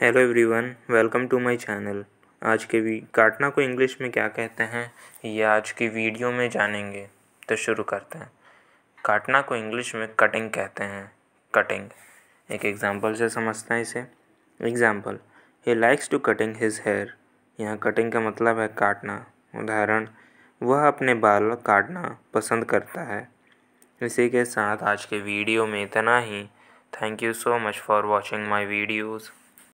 hello everyone welcome to my channel आज के we काटना को इंग्लिश में क्या कहते हैं ये आज की वीडियो में जानेंगे तो शुरू करते हैं काटना को इंग्लिश में कटिंग कहते हैं कटिंग एक एग्जांपल से समझते हैं इसे एग्जांपल ही likes to cutting his hair यहाँ कटिंग का मतलब है काटना उदाहरण वह अपने बाल काटना पसंद करता है इसी के साथ आज के वीडियो में इतना ही thank you so much for watching my videos